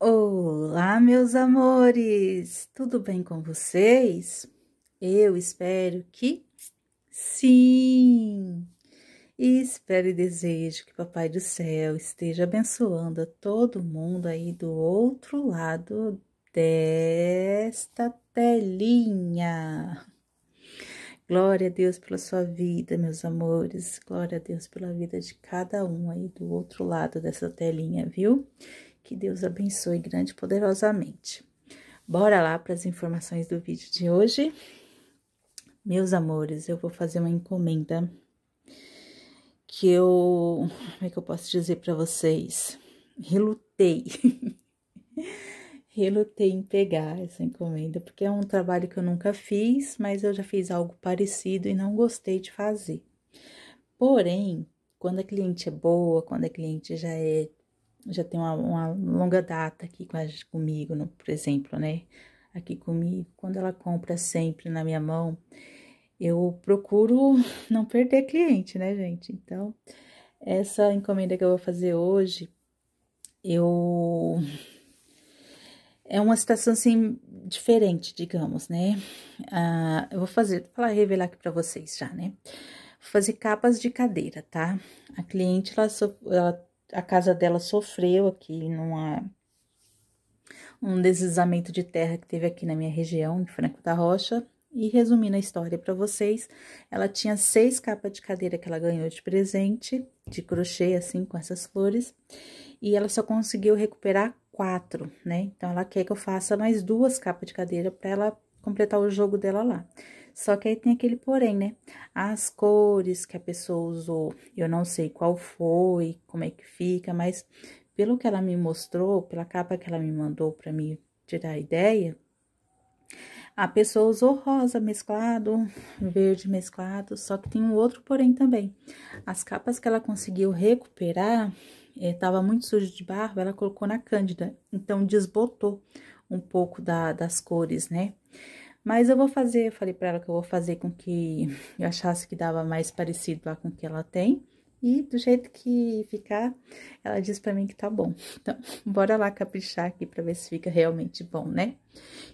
Olá, meus amores! Tudo bem com vocês? Eu espero que sim! E espero e desejo que Papai do Céu esteja abençoando a todo mundo aí do outro lado desta telinha. Glória a Deus pela sua vida, meus amores. Glória a Deus pela vida de cada um aí do outro lado dessa telinha, viu? Que Deus abençoe grande e poderosamente. Bora lá para as informações do vídeo de hoje. Meus amores, eu vou fazer uma encomenda que eu, como é que eu posso dizer para vocês? Relutei. relutei em pegar essa encomenda, porque é um trabalho que eu nunca fiz, mas eu já fiz algo parecido e não gostei de fazer. Porém, quando a cliente é boa, quando a cliente já é já tem uma, uma longa data aqui com a, comigo, no, por exemplo, né? Aqui comigo, quando ela compra sempre na minha mão, eu procuro não perder cliente, né, gente? Então, essa encomenda que eu vou fazer hoje, eu é uma situação assim diferente, digamos, né? Ah, eu vou fazer, vou falar, revelar aqui para vocês já, né? Vou fazer capas de cadeira, tá? A cliente ela, ela a casa dela sofreu aqui numa um deslizamento de terra que teve aqui na minha região, em Franco da Rocha. E resumindo a história para vocês, ela tinha seis capas de cadeira que ela ganhou de presente, de crochê, assim, com essas flores, e ela só conseguiu recuperar quatro, né? Então, ela quer que eu faça mais duas capas de cadeira para ela completar o jogo dela lá. Só que aí tem aquele porém, né? As cores que a pessoa usou, eu não sei qual foi, como é que fica, mas pelo que ela me mostrou, pela capa que ela me mandou para me tirar a ideia, a pessoa usou rosa mesclado, verde mesclado, só que tem um outro porém também. As capas que ela conseguiu recuperar, estava eh, muito sujo de barro, ela colocou na cândida, então desbotou um pouco da, das cores, né? Mas eu vou fazer, eu falei para ela que eu vou fazer com que eu achasse que dava mais parecido lá com o que ela tem. E do jeito que ficar, ela diz para mim que tá bom. Então, bora lá caprichar aqui para ver se fica realmente bom, né?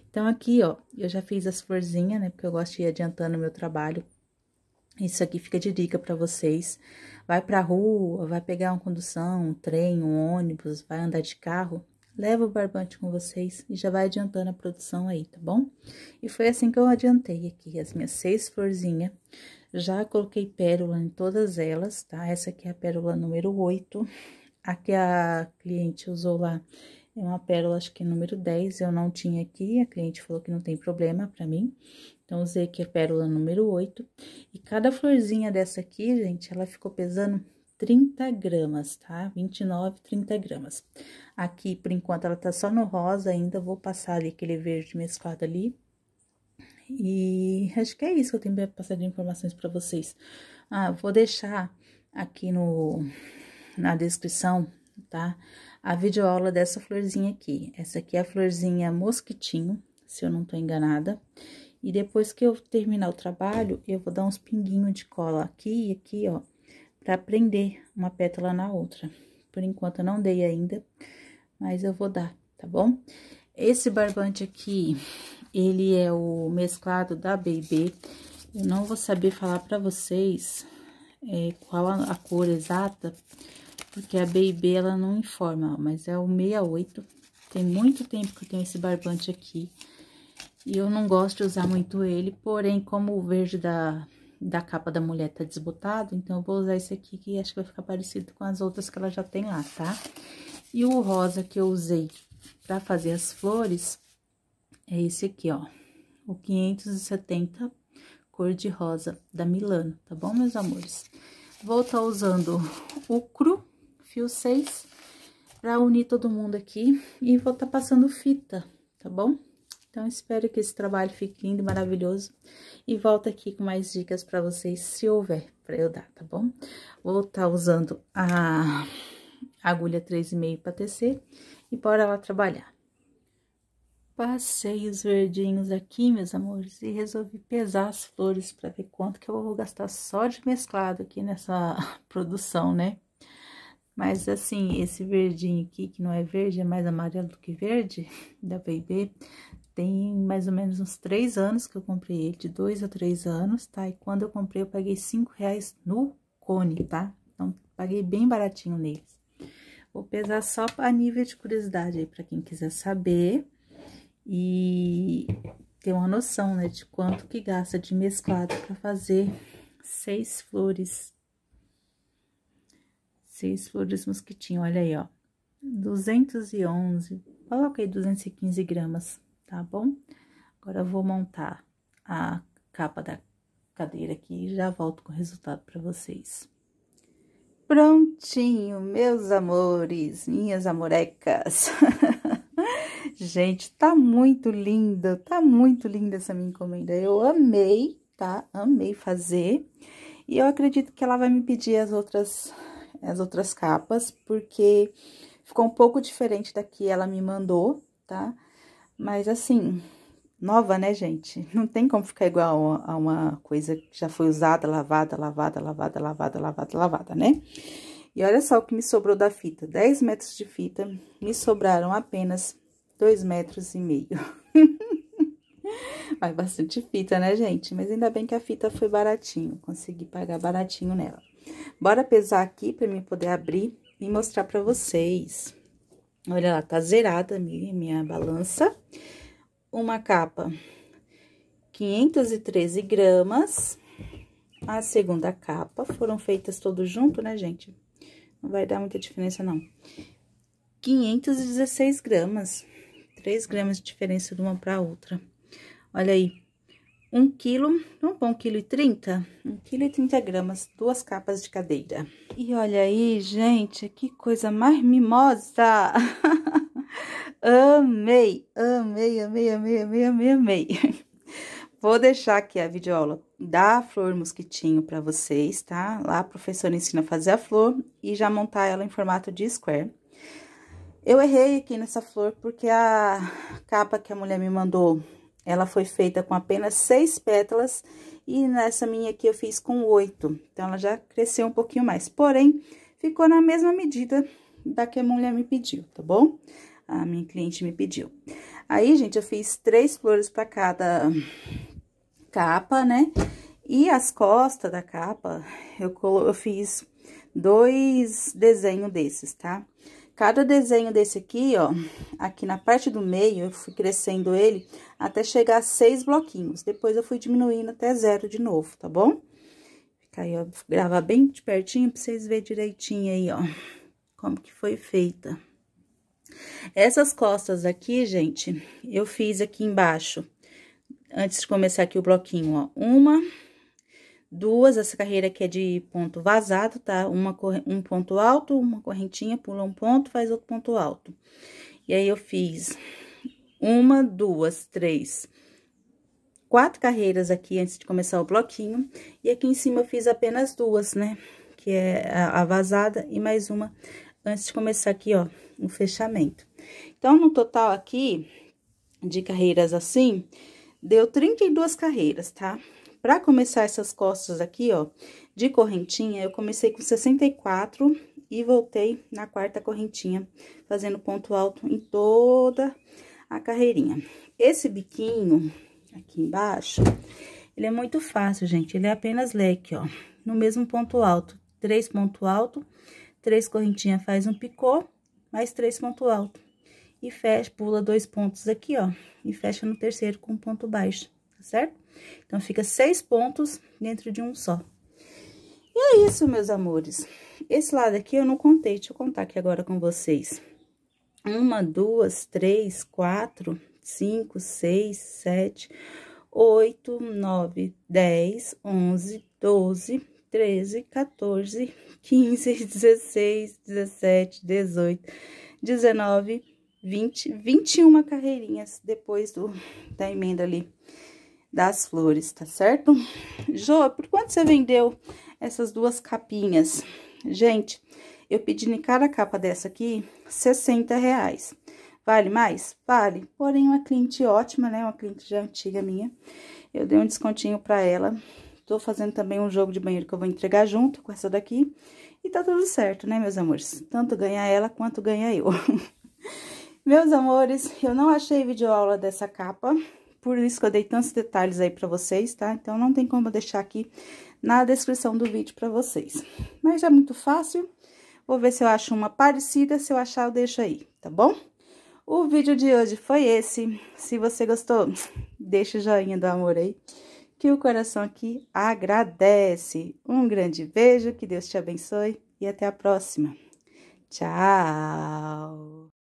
Então, aqui, ó, eu já fiz as florzinhas, né? Porque eu gosto de ir adiantando o meu trabalho. Isso aqui fica de dica para vocês. Vai pra rua, vai pegar uma condução, um trem, um ônibus, vai andar de carro leva o barbante com vocês e já vai adiantando a produção aí, tá bom? E foi assim que eu adiantei aqui as minhas seis florzinhas. Já coloquei pérola em todas elas, tá? Essa aqui é a pérola número 8. A que a cliente usou lá é uma pérola, acho que número 10, eu não tinha aqui. A cliente falou que não tem problema pra mim. Então, usei aqui a pérola número 8. E cada florzinha dessa aqui, gente, ela ficou pesando 30 gramas, tá? 29, 30 gramas. Aqui, por enquanto, ela tá só no rosa ainda, vou passar ali aquele verde mesclado ali. E acho que é isso que eu tenho pra passar de informações para vocês. Ah, vou deixar aqui no, na descrição, tá? A videoaula dessa florzinha aqui. Essa aqui é a florzinha mosquitinho, se eu não tô enganada. E depois que eu terminar o trabalho, eu vou dar uns pinguinhos de cola aqui e aqui, ó para prender uma pétala na outra. Por enquanto, eu não dei ainda, mas eu vou dar, tá bom? Esse barbante aqui, ele é o mesclado da BB. Eu não vou saber falar para vocês é, qual a, a, cor exata, porque a BB, ela não informa, mas é o 68. Tem muito tempo que eu tenho esse barbante aqui. E eu não gosto de usar muito ele, porém, como o verde da, da capa da mulher tá desbotado, então eu vou usar esse aqui que acho que vai ficar parecido com as outras que ela já tem lá, tá? E o rosa que eu usei para fazer as flores é esse aqui, ó, o 570 cor de rosa da Milano, tá bom, meus amores? Vou estar tá usando o cru, fio 6, para unir todo mundo aqui e vou estar tá passando fita, tá bom? Então, espero que esse trabalho fique lindo, maravilhoso. E volto aqui com mais dicas para vocês, se houver, para eu dar, tá bom? Vou estar tá usando a agulha 3,5 para tecer e bora lá trabalhar. Passei os verdinhos aqui, meus amores, e resolvi pesar as flores para ver quanto que eu vou gastar só de mesclado aqui nessa produção, né? Mas, assim, esse verdinho aqui, que não é verde, é mais amarelo do que verde, da B&B, tem mais ou menos uns três anos que eu comprei ele, de dois a três anos, tá? E quando eu comprei, eu paguei cinco reais no cone, tá? Então, paguei bem baratinho neles. Vou pesar só a nível de curiosidade aí, pra quem quiser saber. E ter uma noção, né, de quanto que gasta de mesclado pra fazer seis flores. Seis flores mosquitinho, olha aí, ó. 211, coloca aí 215 gramas tá bom? Agora eu vou montar a capa da cadeira aqui e já volto com o resultado para vocês. Prontinho, meus amores, minhas amorecas. Gente, tá muito linda, tá muito linda essa minha encomenda. Eu amei, tá? Amei fazer. E eu acredito que ela vai me pedir as outras, as outras capas, porque ficou um pouco diferente da que ela me mandou, tá? Tá? Mas assim, nova, né, gente? Não tem como ficar igual a uma coisa que já foi usada, lavada, lavada, lavada, lavada, lavada, lavada, né? E olha só o que me sobrou da fita. 10 metros de fita, me sobraram apenas 2 metros e meio. Vai bastante fita, né, gente? Mas ainda bem que a fita foi baratinho, consegui pagar baratinho nela. Bora pesar aqui para mim poder abrir e mostrar para vocês. Olha lá, tá zerada minha, minha balança. Uma capa, 513 gramas. A segunda capa, foram feitas todos junto, né, gente? Não vai dar muita diferença, não. 516 gramas. 3 gramas de diferença de uma para outra. Olha aí um quilo, um bom quilo e trinta? Um quilo e trinta gramas, duas capas de cadeira. E olha aí, gente, que coisa mais mimosa! amei, amei, amei, amei, amei, amei, amei. Vou deixar aqui a videoaula da flor mosquitinho para vocês, tá? Lá a professora ensina a fazer a flor e já montar ela em formato de square. Eu errei aqui nessa flor porque a capa que a mulher me mandou ela foi feita com apenas seis pétalas e nessa minha aqui eu fiz com oito. Então, ela já cresceu um pouquinho mais. Porém, ficou na mesma medida da que a mulher me pediu, tá bom? A minha cliente me pediu. Aí, gente, eu fiz três flores para cada capa, né? E as costas da capa, eu, eu fiz dois desenhos desses, tá? Tá? Cada desenho desse aqui, ó, aqui na parte do meio, eu fui crescendo ele até chegar a seis bloquinhos. Depois, eu fui diminuindo até zero de novo, tá bom? Fica aí, ó, gravar bem de pertinho pra vocês verem direitinho aí, ó, como que foi feita. Essas costas aqui, gente, eu fiz aqui embaixo, antes de começar aqui o bloquinho, ó, uma, duas, essa carreira aqui é de ponto vazado, tá? Uma, um ponto alto, uma correntinha, pula um ponto, faz outro ponto alto. E aí, eu fiz uma, duas, três, quatro carreiras aqui antes de começar o bloquinho. E aqui em cima eu fiz apenas duas, né? Que é a, vazada e mais uma antes de começar aqui, ó, o fechamento. Então, no total aqui, de carreiras assim, deu 32 carreiras, tá? Tá? Para começar essas costas aqui, ó, de correntinha, eu comecei com 64 e voltei na quarta correntinha, fazendo ponto alto em toda a carreirinha. Esse biquinho aqui embaixo, ele é muito fácil, gente. Ele é apenas leque, ó, no mesmo ponto alto. Três ponto alto, três correntinha faz um picô, mais três ponto alto. E fecha, pula dois pontos aqui, ó, e fecha no terceiro com ponto baixo tá certo? Então, fica seis pontos dentro de um só. E é isso, meus amores. Esse lado aqui eu não contei, deixa eu contar aqui agora com vocês. Uma, duas, três, quatro, cinco, seis, sete, oito, nove, dez, onze, doze, quinze dezesseis dezessete dezoito dezenove vinte vinte e 21 carreirinhas depois do, da emenda ali das flores, tá certo? Jô, por quanto você vendeu essas duas capinhas? Gente, eu pedi em cada capa dessa aqui, 60 reais. Vale mais? Vale. Porém, uma cliente ótima, né? Uma cliente já antiga minha. Eu dei um descontinho pra ela. Tô fazendo também um jogo de banheiro que eu vou entregar junto com essa daqui. E tá tudo certo, né, meus amores? Tanto ganha ela quanto ganha eu. meus amores, eu não achei vídeo aula dessa capa, por isso que eu dei tantos detalhes aí pra vocês, tá? Então, não tem como eu deixar aqui na descrição do vídeo pra vocês. Mas é muito fácil, vou ver se eu acho uma parecida, se eu achar eu deixo aí, tá bom? O vídeo de hoje foi esse, se você gostou, deixa o joinha do amor aí, que o coração aqui agradece. Um grande beijo, que Deus te abençoe e até a próxima. Tchau!